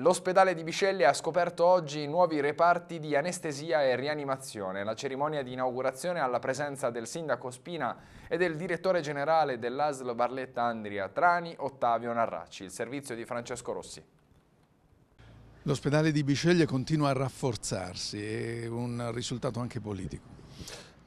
L'ospedale di Bisceglie ha scoperto oggi nuovi reparti di anestesia e rianimazione. La cerimonia di inaugurazione alla presenza del sindaco Spina e del direttore generale dell'ASL Barletta Andria Trani, Ottavio Narracci. Il servizio di Francesco Rossi. L'ospedale di Bisceglie continua a rafforzarsi, è un risultato anche politico.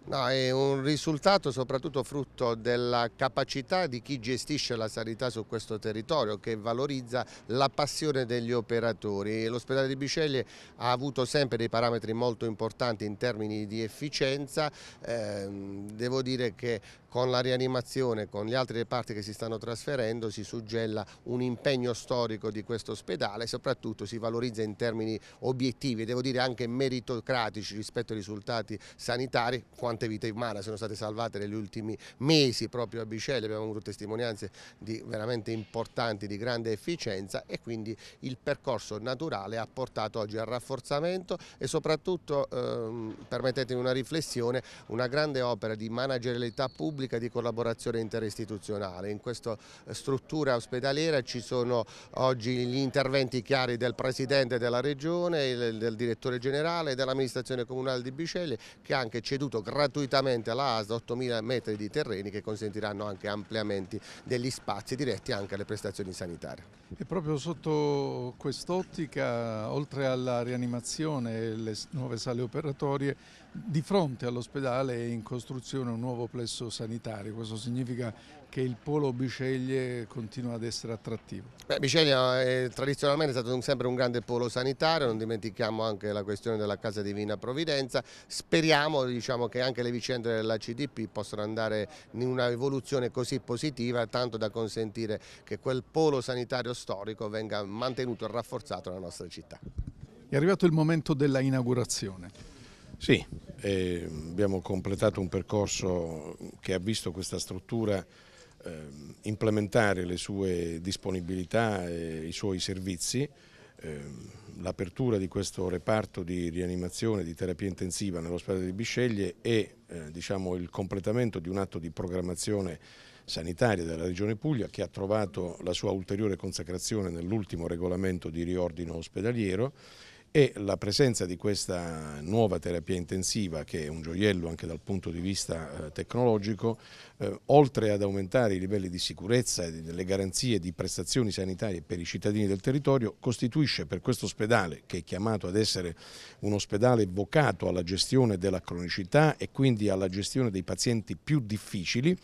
No, è un risultato soprattutto frutto della capacità di chi gestisce la sanità su questo territorio che valorizza la passione degli operatori. L'ospedale di Biceglie ha avuto sempre dei parametri molto importanti in termini di efficienza, eh, devo dire che con la rianimazione, con gli altri reparti che si stanno trasferendo si suggella un impegno storico di questo ospedale e soprattutto si valorizza in termini obiettivi e devo dire anche meritocratici rispetto ai risultati sanitari, quante vite umane sono state salvate negli ultimi mesi proprio a Bicelle, abbiamo avuto testimonianze di veramente importanti, di grande efficienza e quindi il percorso naturale ha portato oggi al rafforzamento e soprattutto, ehm, permettetemi una riflessione, una grande opera di managerialità pubblica pubblica di collaborazione interistituzionale. In questa eh, struttura ospedaliera ci sono oggi gli interventi chiari del Presidente della Regione, del Direttore Generale, e dell'amministrazione comunale di Bicelli che ha anche ceduto gratuitamente alla ASA 8.000 metri di terreni che consentiranno anche ampliamenti degli spazi diretti anche alle prestazioni sanitarie. E proprio sotto quest'ottica, oltre alla rianimazione e le nuove sale operatorie, di fronte all'ospedale è in costruzione un nuovo plesso sanitario, questo significa che il polo Biceglie continua ad essere attrattivo? Beh, Biceglie eh, è tradizionalmente stato sempre un grande polo sanitario, non dimentichiamo anche la questione della Casa Divina Provvidenza, speriamo diciamo, che anche le vicende della CDP possano andare in una evoluzione così positiva, tanto da consentire che quel polo sanitario storico venga mantenuto e rafforzato nella nostra città. È arrivato il momento della inaugurazione. Sì, eh, abbiamo completato un percorso che ha visto questa struttura eh, implementare le sue disponibilità e i suoi servizi. Eh, L'apertura di questo reparto di rianimazione di terapia intensiva nell'ospedale di Bisceglie e eh, diciamo, il completamento di un atto di programmazione sanitaria della Regione Puglia che ha trovato la sua ulteriore consacrazione nell'ultimo regolamento di riordino ospedaliero e la presenza di questa nuova terapia intensiva che è un gioiello anche dal punto di vista eh, tecnologico, eh, oltre ad aumentare i livelli di sicurezza e delle garanzie di prestazioni sanitarie per i cittadini del territorio, costituisce per questo ospedale, che è chiamato ad essere un ospedale vocato alla gestione della cronicità e quindi alla gestione dei pazienti più difficili,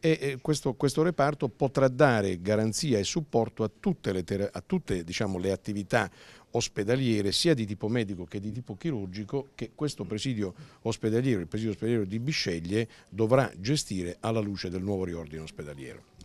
e questo, questo reparto potrà dare garanzia e supporto a tutte le, a tutte, diciamo, le attività ospedaliere sia di tipo medico che di tipo chirurgico che questo presidio ospedaliero, il presidio ospedaliero di Bisceglie dovrà gestire alla luce del nuovo riordino ospedaliero.